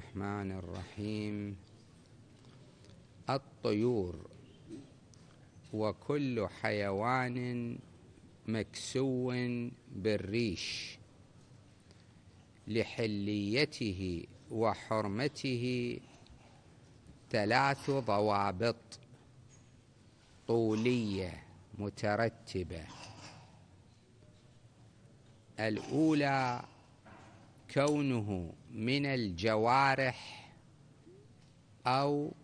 الرحمن الرحيم الطيور وكل حيوان مكسو بالريش لحليته وحرمته ثلاث ضوابط طوليه مترتبه الاولى كونه من الجوارح أو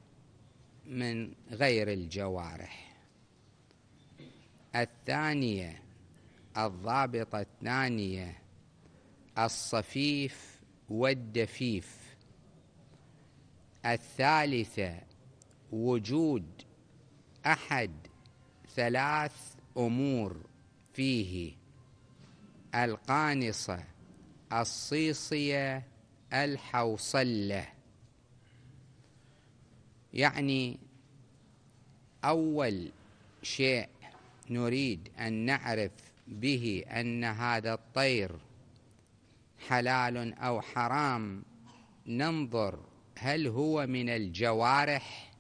من غير الجوارح الثانية الضابطة الثانية الصفيف والدفيف الثالثة وجود أحد ثلاث أمور فيه القانصة الصيصية الحوصلة يعني أول شيء نريد أن نعرف به أن هذا الطير حلال أو حرام ننظر هل هو من الجوارح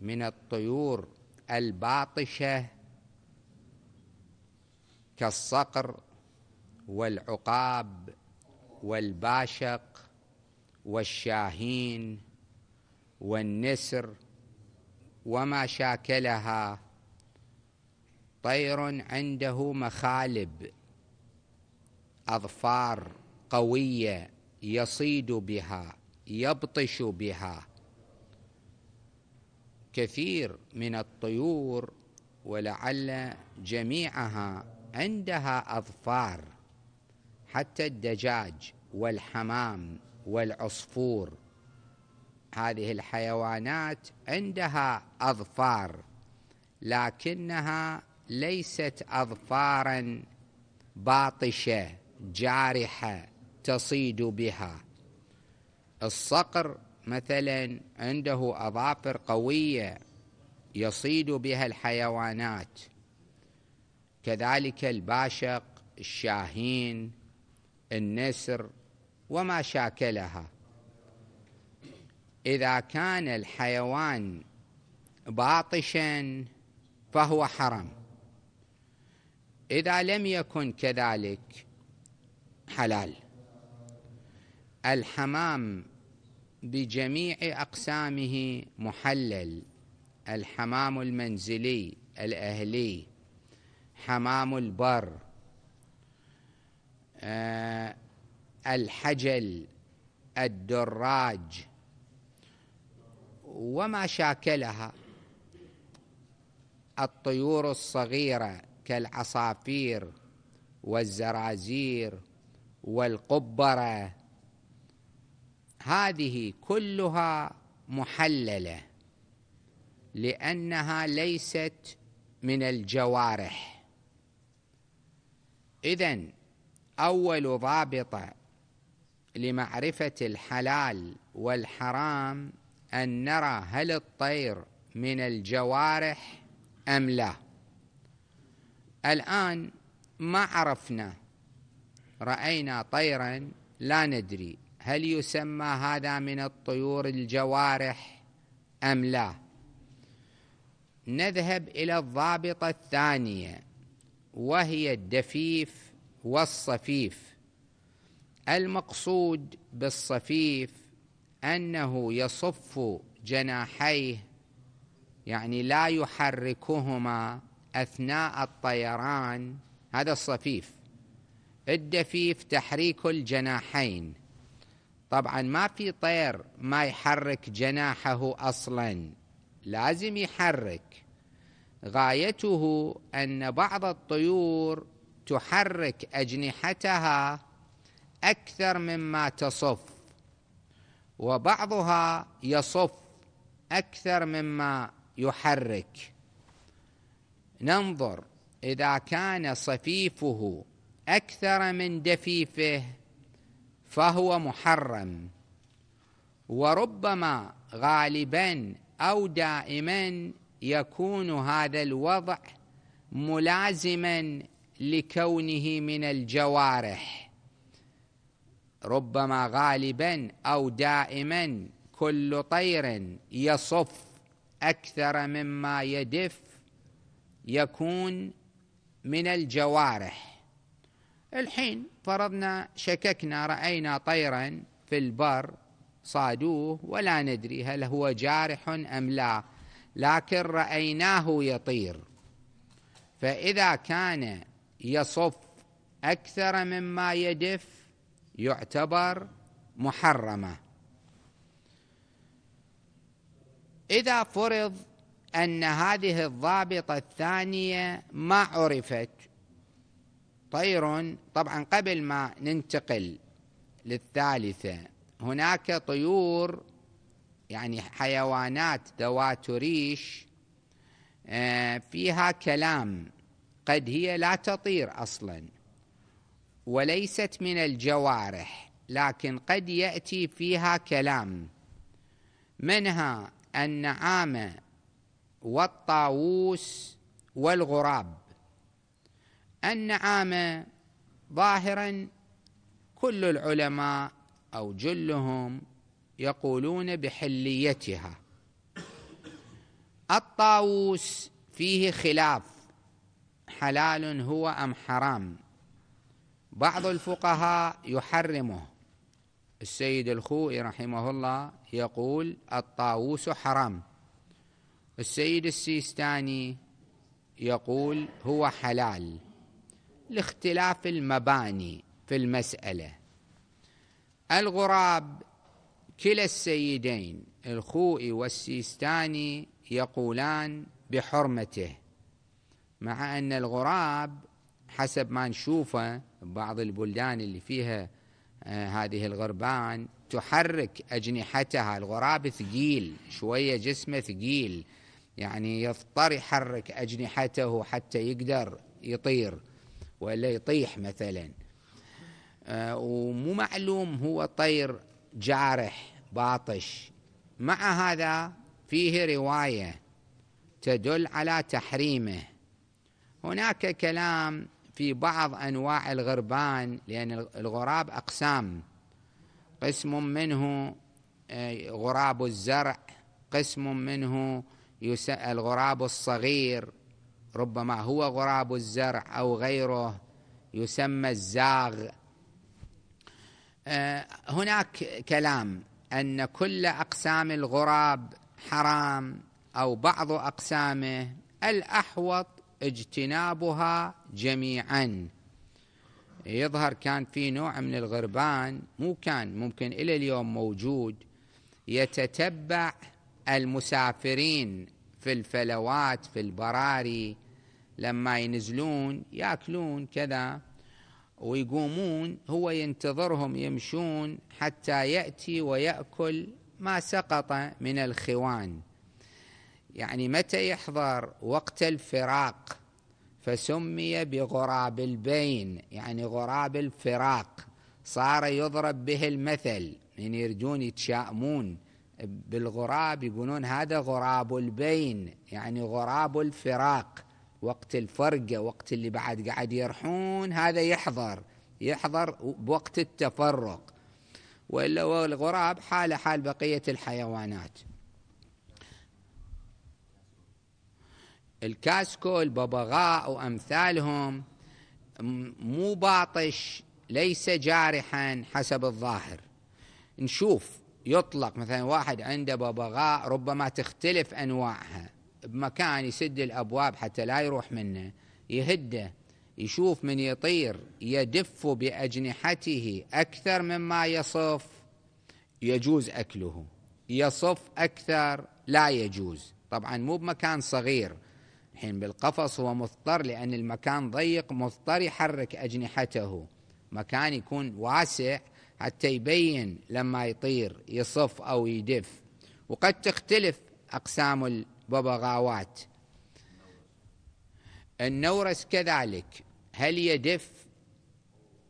من الطيور الباطشة كالصقر والعقاب والباشق والشاهين والنسر وما شاكلها طير عنده مخالب اظفار قويه يصيد بها يبطش بها كثير من الطيور ولعل جميعها عندها اظفار حتى الدجاج والحمام والعصفور هذه الحيوانات عندها أظفار لكنها ليست أظفارا باطشة جارحة تصيد بها الصقر مثلا عنده أظافر قوية يصيد بها الحيوانات كذلك الباشق الشاهين النسر وما شاكلها إذا كان الحيوان باطشا فهو حرام إذا لم يكن كذلك حلال الحمام بجميع أقسامه محلل الحمام المنزلي الأهلي حمام البر آه، الحجل الدراج وما شاكلها الطيور الصغيرة كالعصافير والزرازير والقبرة هذه كلها محللة لأنها ليست من الجوارح إذن أول ضابطة لمعرفة الحلال والحرام أن نرى هل الطير من الجوارح أم لا الآن ما عرفنا رأينا طيرا لا ندري هل يسمى هذا من الطيور الجوارح أم لا نذهب إلى الضابطة الثانية وهي الدفيف والصفيف المقصود بالصفيف أنه يصف جناحيه يعني لا يحركهما أثناء الطيران هذا الصفيف الدفيف تحريك الجناحين طبعا ما في طير ما يحرك جناحه أصلا لازم يحرك غايته أن بعض الطيور تحرك أجنحتها أكثر مما تصف وبعضها يصف أكثر مما يحرك ننظر إذا كان صفيفه أكثر من دفيفه فهو محرم وربما غالبا أو دائما يكون هذا الوضع ملازما لكونه من الجوارح ربما غالبا أو دائما كل طير يصف أكثر مما يدف يكون من الجوارح الحين فرضنا شككنا رأينا طيرا في البر صادوه ولا ندري هل هو جارح أم لا لكن رأيناه يطير فإذا كان يصف أكثر مما يدف يعتبر محرمة إذا فرض أن هذه الضابطة الثانية ما عرفت طير طبعا قبل ما ننتقل للثالثة هناك طيور يعني حيوانات ذوات ريش آه، فيها كلام قد هي لا تطير اصلا وليست من الجوارح لكن قد ياتي فيها كلام منها النعامه والطاووس والغراب النعامه ظاهرا كل العلماء او جلهم يقولون بحليتها الطاووس فيه خلاف حلال هو أم حرام بعض الفقهاء يحرمه السيد الخوئي رحمه الله يقول الطاووس حرام السيد السيستاني يقول هو حلال لاختلاف المباني في المسألة الغراب كلا السيدين الخوئي والسيستاني يقولان بحرمته مع أن الغراب حسب ما نشوفه بعض البلدان اللي فيها آه، هذه الغربان تحرك أجنحتها الغراب ثقيل شوية جسمه ثقيل يعني يضطر يحرك أجنحته حتى يقدر يطير ولا يطيح مثلا آه، ومو معلوم هو طير جارح باطش مع هذا فيه رواية تدل على تحريمه هناك كلام في بعض انواع الغربان لان الغراب اقسام قسم منه آه، غراب الزرع قسم منه الغراب الصغير ربما هو غراب الزرع او غيره يسمى الزاغ آه، هناك كلام ان كل اقسام الغراب حرام او بعض اقسامه الاحوط اجتنابها جميعا يظهر كان في نوع من الغربان مو كان ممكن إلى اليوم موجود يتتبع المسافرين في الفلوات في البراري لما ينزلون ياكلون كذا ويقومون هو ينتظرهم يمشون حتى ياتي وياكل ما سقط من الخوان يعني متى يحضر وقت الفراق فسمي بغراب البين يعني غراب الفراق صار يضرب به المثل من يعني يرجون يتشائمون بالغراب يقولون هذا غراب البين يعني غراب الفراق وقت الفرقة وقت اللي بعد قاعد يرحون هذا يحضر يحضر بوقت التفرق وإلا الغراب حال حال بقية الحيوانات الكاسكو الببغاء وأمثالهم مو باطش ليس جارحا حسب الظاهر نشوف يطلق مثلا واحد عنده ببغاء ربما تختلف أنواعها بمكان يسد الأبواب حتى لا يروح منه يهده يشوف من يطير يدف بأجنحته أكثر مما يصف يجوز أكله يصف أكثر لا يجوز طبعا مو بمكان صغير حين بالقفص هو مضطر لأن المكان ضيق مضطر يحرك أجنحته مكان يكون واسع حتى يبين لما يطير يصف أو يدف وقد تختلف أقسام الببغاوات النورس كذلك هل يدف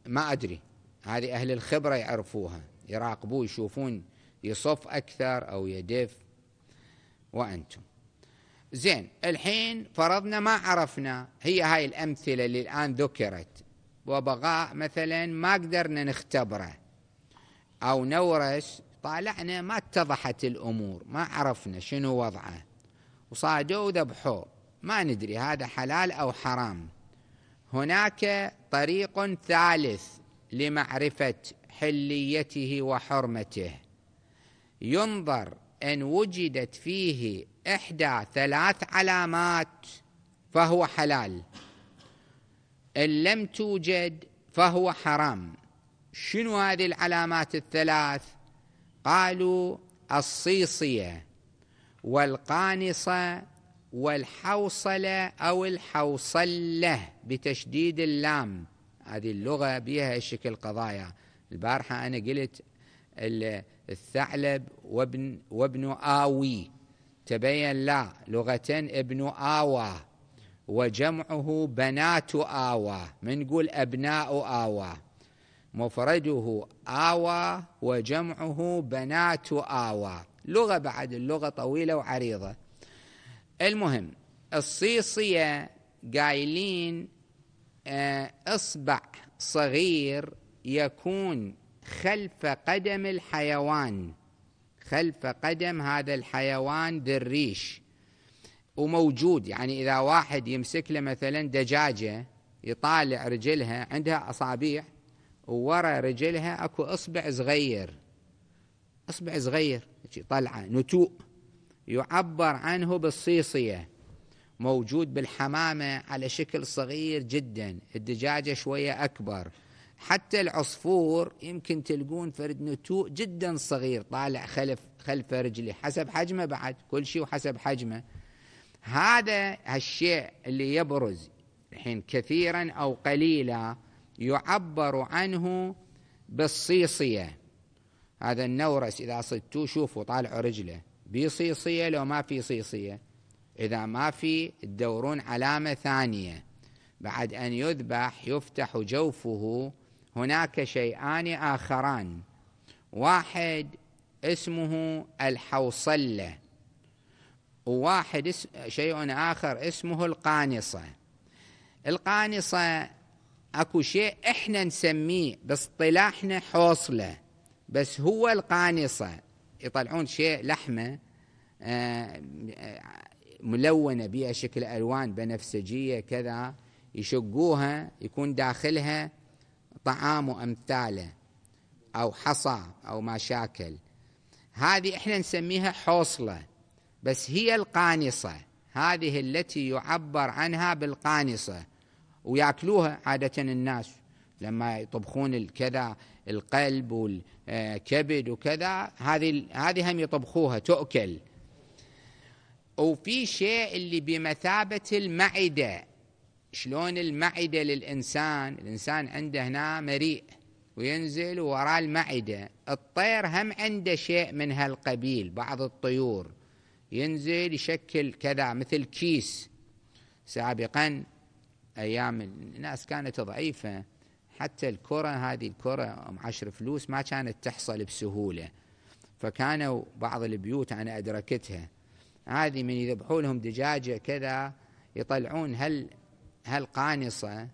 ما أدري هذه أهل الخبرة يعرفوها يراقبوه يشوفون يصف أكثر أو يدف وأنتم زين الحين فرضنا ما عرفنا هي هاي الأمثلة اللي الآن ذكرت وبغاء مثلا ما قدرنا نختبره أو نورس طالعنا ما اتضحت الأمور ما عرفنا شنو وضعه وصادوه وذبحوه ما ندري هذا حلال أو حرام هناك طريق ثالث لمعرفة حليته وحرمته ينظر ان وجدت فيه إحدى ثلاث علامات فهو حلال إن لم توجد فهو حرام شنو هذه العلامات الثلاث قالوا الصيصية والقانصة والحوصلة أو الحوصلة بتشديد اللام هذه اللغة بها شكل قضايا البارحة أنا قلت الثعلب وابن, وابن آوي تبين لا لغة ابن آوى وجمعه بنات آوى من نقول أبناء آوى مفرده آوى وجمعه بنات آوى لغة بعد اللغة طويلة وعريضة المهم الصيصية قايلين آه، اصبع صغير يكون خلف قدم الحيوان خلف قدم هذا الحيوان دريش وموجود يعني إذا واحد يمسك له مثلا دجاجة يطالع رجلها عندها أصابع وورا رجلها أكو إصبع صغير إصبع صغير طلعة نتوء يعبر عنه بالصيصية موجود بالحمامة على شكل صغير جدا الدجاجة شوية أكبر حتى العصفور يمكن تلقون فرد نتوء جدا صغير طالع خلف خلف رجله حسب حجمه بعد كل شيء وحسب حجمه هذا الشيء اللي يبرز الحين كثيرا او قليلا يعبر عنه بالصيصيه هذا النورس اذا صدتوه شوفوا طالعوا رجله بصيصيه لو ما في صيصيه اذا ما في تدورون علامه ثانيه بعد ان يذبح يفتح جوفه هناك شيئان آخران واحد اسمه الحوصلة وواحد اسم شيء آخر اسمه القانصة القانصة اكو شيء احنا نسميه باصطلاحنا حوصله بس هو القانصه يطلعون شيء لحمه آه، ملونه بها شكل الوان بنفسجيه كذا يشقوها يكون داخلها طعام وأمثاله أو حصى أو ما شاكل هذه احنا نسميها حوصلة بس هي القانصة هذه التي يعبر عنها بالقانصة وياكلوها عادة الناس لما يطبخون الكذا القلب والكبد وكذا هذه هذه هم يطبخوها تؤكل وفي شيء اللي بمثابة المعدة شلون المعدة للإنسان الإنسان عنده هنا مريء وينزل وراء المعدة الطير هم عنده شيء من هالقبيل بعض الطيور ينزل يشكل كذا مثل كيس سابقا أيام الناس كانت ضعيفة حتى الكرة هذه الكرة أم عشر فلوس ما كانت تحصل بسهولة فكانوا بعض البيوت أنا أدركتها هذه من يذبحوا لهم دجاجة كذا يطلعون هل هالقانصة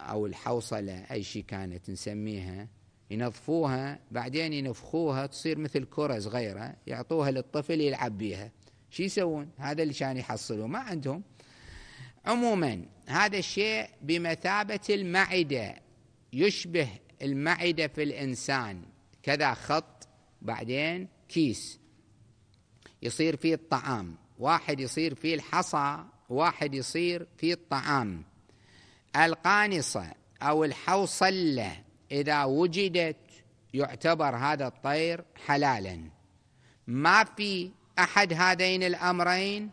أو الحوصلة أي شيء كانت نسميها ينظفوها بعدين ينفخوها تصير مثل كرة صغيرة يعطوها للطفل يلعب بيها شو يسوون هذا اللي كان يحصلوه ما عندهم عموما هذا الشيء بمثابة المعدة يشبه المعدة في الإنسان كذا خط بعدين كيس يصير فيه الطعام واحد يصير فيه الحصى واحد يصير في الطعام القانصة أو الحوصلة إذا وجدت يعتبر هذا الطير حلالا ما في أحد هذين الأمرين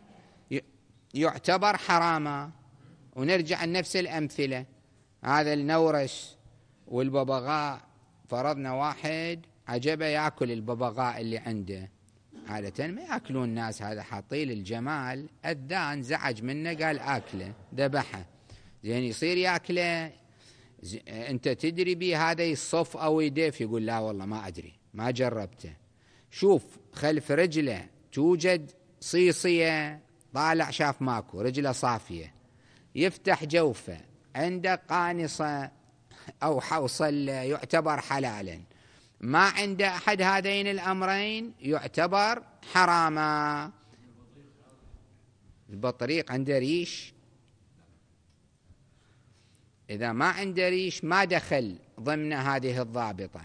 يعتبر حراما ونرجع لنفس الأمثلة هذا النورس والببغاء فرضنا واحد عجبه ياكل الببغاء اللي عنده عادة ما ياكلون الناس هذا حاطين الجمال الدان زعج منه قال اكله ذبحه زين يصير ياكله انت تدري بي هذا يصف او يدف يقول لا والله ما ادري ما جربته شوف خلف رجله توجد صيصيه طالع شاف ماكو رجله صافيه يفتح جوفه عنده قانصه او حوصلة يعتبر حلالا ما عند أحد هذين الأمرين يعتبر حراما البطريق عنده ريش إذا ما عنده ريش ما دخل ضمن هذه الضابطة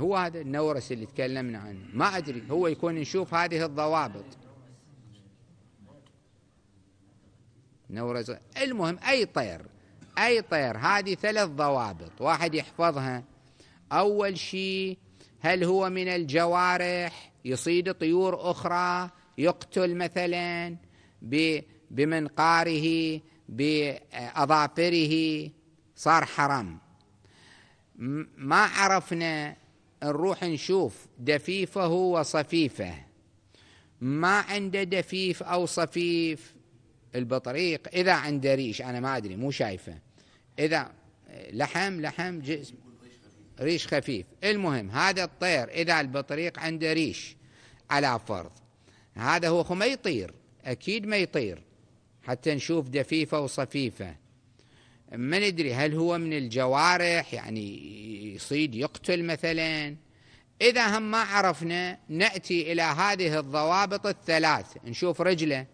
هو هذا النورس اللي تكلمنا عنه ما أدري هو يكون نشوف هذه الضوابط نورس المهم أي طير أي طير هذه ثلاث ضوابط واحد يحفظها أول شيء هل هو من الجوارح يصيد طيور أخرى يقتل مثلا بمنقاره بأظافره صار حرام ما عرفنا نروح نشوف دفيفه وصفيفه ما عنده دفيف أو صفيف البطريق إذا عنده ريش أنا ما أدري مو شايفه إذا لحم لحم جسم ريش خفيف المهم هذا الطير إذا البطريق عنده ريش على فرض هذا هو ما يطير أكيد ما يطير حتى نشوف دفيفة وصفيفة ما ندري هل هو من الجوارح يعني يصيد يقتل مثلا إذا هم ما عرفنا نأتي إلى هذه الضوابط الثلاث نشوف رجله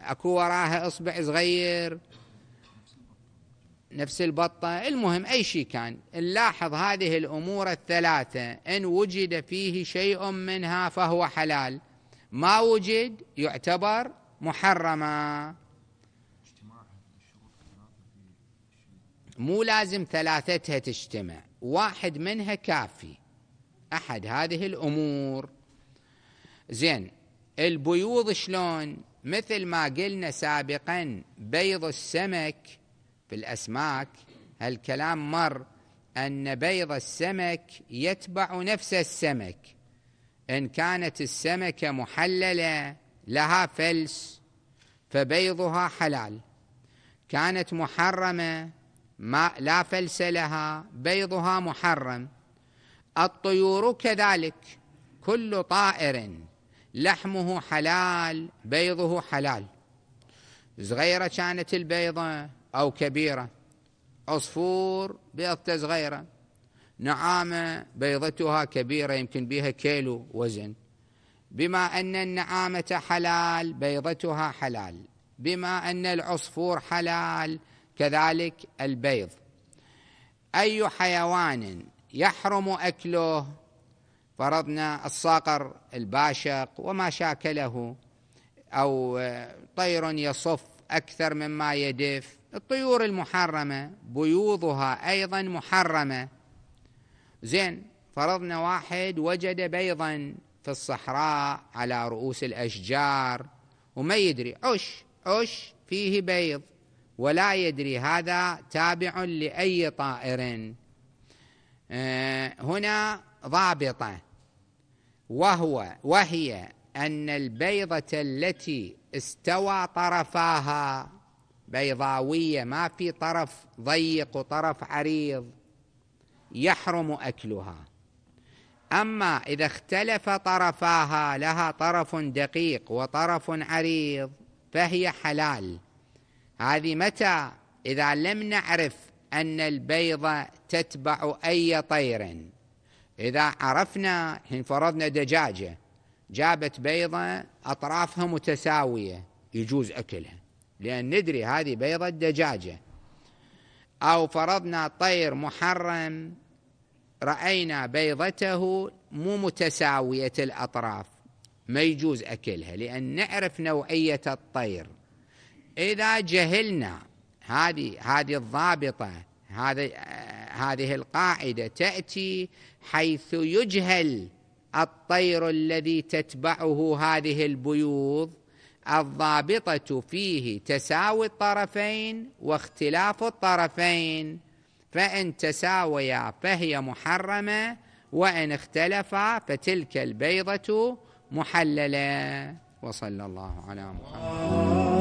أكو وراها إصبع صغير نفس البطة المهم أي شيء كان نلاحظ هذه الأمور الثلاثة إن وجد فيه شيء منها فهو حلال ما وجد يعتبر محرما مو لازم ثلاثتها تجتمع واحد منها كافي أحد هذه الأمور زين البيوض شلون مثل ما قلنا سابقا بيض السمك في الأسماك هالكلام مر أن بيض السمك يتبع نفس السمك إن كانت السمكة محللة لها فلس فبيضها حلال كانت محرمة ما لا فلس لها بيضها محرم الطيور كذلك كل طائر لحمه حلال بيضه حلال صغيرة كانت البيضة أو كبيرة عصفور بيضته غيره نعامة بيضتها كبيرة يمكن بها كيلو وزن بما أن النعامة حلال بيضتها حلال بما أن العصفور حلال كذلك البيض أي حيوان يحرم أكله فرضنا الصقر الباشق وما شاكله أو طير يصف أكثر مما يدف الطيور المحرمة بيوضها أيضا محرمة زين فرضنا واحد وجد بيضا في الصحراء على رؤوس الأشجار وما يدري عش عش فيه بيض ولا يدري هذا تابع لأي طائر آه، هنا ضابطة وهو وهي أن البيضة التي استوى طرفاها بيضاوية ما في طرف ضيق وطرف عريض يحرم أكلها أما إذا اختلف طرفاها لها طرف دقيق وطرف عريض فهي حلال هذه متى إذا لم نعرف أن البيضة تتبع أي طير إذا عرفنا حين فرضنا دجاجة جابت بيضة أطرافها متساوية يجوز أكلها لأن ندري هذه بيضة دجاجة أو فرضنا طير محرم رأينا بيضته مو متساوية الأطراف ما يجوز أكلها لأن نعرف نوعية الطير إذا جهلنا هذه هذه الضابطة هذه هذه القاعدة تأتي حيث يجهل الطير الذي تتبعه هذه البيوض الضابطة فيه تساوي الطرفين واختلاف الطرفين فإن تساويا فهي محرمة وإن اختلفا فتلك البيضة محللة وصلى الله على محمد